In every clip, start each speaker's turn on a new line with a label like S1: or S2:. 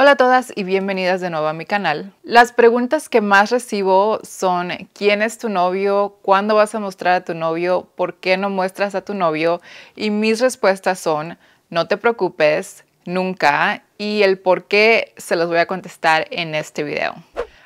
S1: Hola a todas y bienvenidas de nuevo a mi canal. Las preguntas que más recibo son ¿quién es tu novio? ¿Cuándo vas a mostrar a tu novio? ¿Por qué no muestras a tu novio? Y mis respuestas son no te preocupes, nunca y el por qué se los voy a contestar en este video.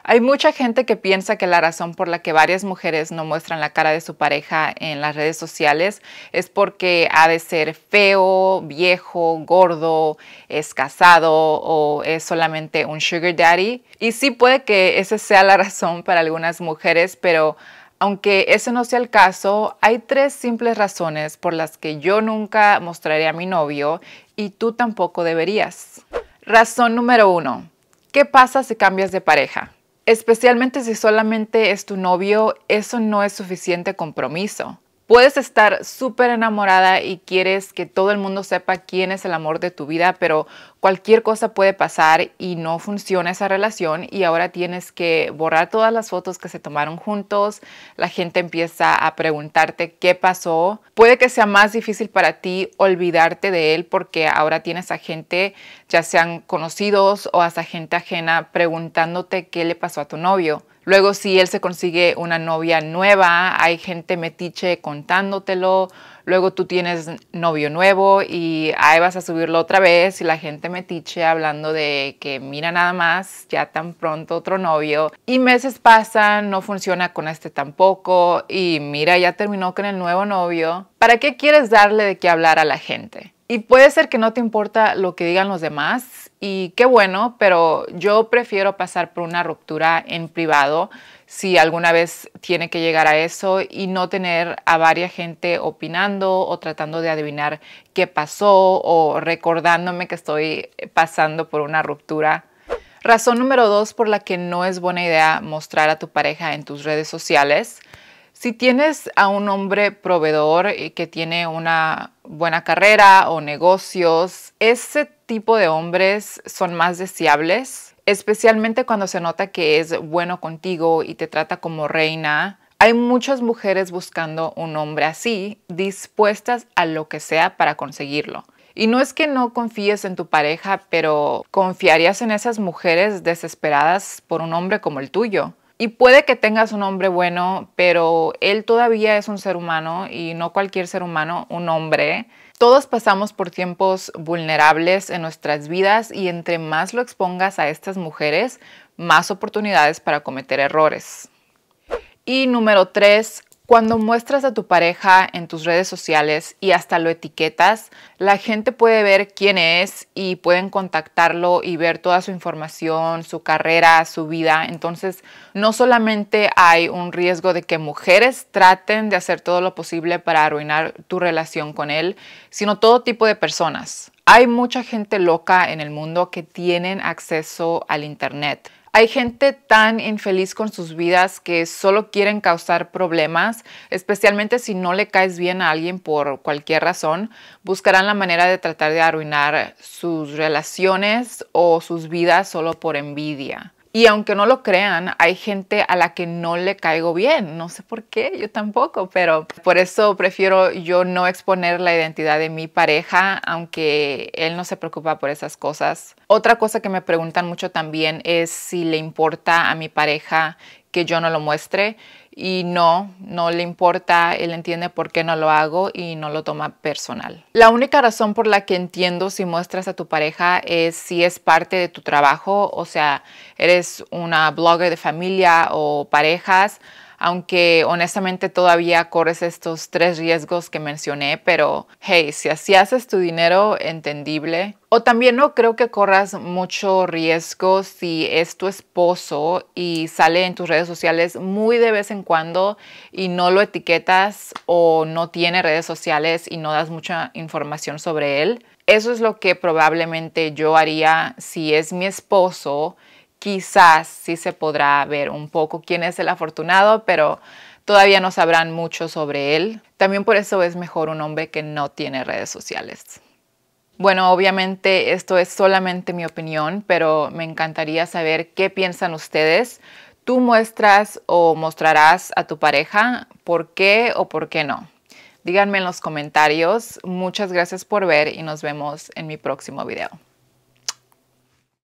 S1: Hay mucha gente que piensa que la razón por la que varias mujeres no muestran la cara de su pareja en las redes sociales es porque ha de ser feo, viejo, gordo, es casado o es solamente un sugar daddy. Y sí puede que esa sea la razón para algunas mujeres, pero aunque ese no sea el caso, hay tres simples razones por las que yo nunca mostraré a mi novio y tú tampoco deberías. Razón número uno. ¿Qué pasa si cambias de pareja? Especialmente si solamente es tu novio, eso no es suficiente compromiso. Puedes estar súper enamorada y quieres que todo el mundo sepa quién es el amor de tu vida, pero cualquier cosa puede pasar y no funciona esa relación y ahora tienes que borrar todas las fotos que se tomaron juntos. La gente empieza a preguntarte qué pasó. Puede que sea más difícil para ti olvidarte de él porque ahora tienes a gente, ya sean conocidos o hasta gente ajena, preguntándote qué le pasó a tu novio. Luego, si él se consigue una novia nueva, hay gente metiche contándotelo, luego tú tienes novio nuevo y ahí vas a subirlo otra vez y la gente me metiche hablando de que mira nada más, ya tan pronto otro novio y meses pasan, no funciona con este tampoco y mira ya terminó con el nuevo novio. ¿Para qué quieres darle de qué hablar a la gente? Y puede ser que no te importa lo que digan los demás y qué bueno, pero yo prefiero pasar por una ruptura en privado si alguna vez tiene que llegar a eso y no tener a varias gente opinando o tratando de adivinar qué pasó o recordándome que estoy pasando por una ruptura. Razón número dos por la que no es buena idea mostrar a tu pareja en tus redes sociales. Si tienes a un hombre proveedor que tiene una buena carrera o negocios, ese tipo de hombres son más deseables especialmente cuando se nota que es bueno contigo y te trata como reina. Hay muchas mujeres buscando un hombre así, dispuestas a lo que sea para conseguirlo. Y no es que no confíes en tu pareja, pero ¿confiarías en esas mujeres desesperadas por un hombre como el tuyo? Y puede que tengas un hombre bueno, pero él todavía es un ser humano y no cualquier ser humano, un hombre. Todos pasamos por tiempos vulnerables en nuestras vidas y entre más lo expongas a estas mujeres, más oportunidades para cometer errores. Y número tres, cuando muestras a tu pareja en tus redes sociales y hasta lo etiquetas, la gente puede ver quién es y pueden contactarlo y ver toda su información, su carrera, su vida. Entonces, no solamente hay un riesgo de que mujeres traten de hacer todo lo posible para arruinar tu relación con él, sino todo tipo de personas. Hay mucha gente loca en el mundo que tienen acceso al Internet. Hay gente tan infeliz con sus vidas que solo quieren causar problemas, especialmente si no le caes bien a alguien por cualquier razón, buscarán la manera de tratar de arruinar sus relaciones o sus vidas solo por envidia. Y aunque no lo crean, hay gente a la que no le caigo bien. No sé por qué, yo tampoco, pero por eso prefiero yo no exponer la identidad de mi pareja, aunque él no se preocupa por esas cosas. Otra cosa que me preguntan mucho también es si le importa a mi pareja que yo no lo muestre y no, no le importa, él entiende por qué no lo hago y no lo toma personal. La única razón por la que entiendo si muestras a tu pareja es si es parte de tu trabajo, o sea, eres una blogger de familia o parejas, aunque honestamente todavía corres estos tres riesgos que mencioné, pero hey, si así haces tu dinero, entendible. O también no creo que corras mucho riesgo si es tu esposo y sale en tus redes sociales muy de vez en cuando y no lo etiquetas o no tiene redes sociales y no das mucha información sobre él. Eso es lo que probablemente yo haría si es mi esposo. Quizás si se podrá ver un poco quién es el afortunado, pero todavía no sabrán mucho sobre él. También por eso es mejor un hombre que no tiene redes sociales. Bueno, obviamente esto es solamente mi opinión, pero me encantaría saber qué piensan ustedes tú muestras o mostrarás a tu pareja por qué o por qué no. Díganme en los comentarios. Muchas gracias por ver y nos vemos en mi próximo video.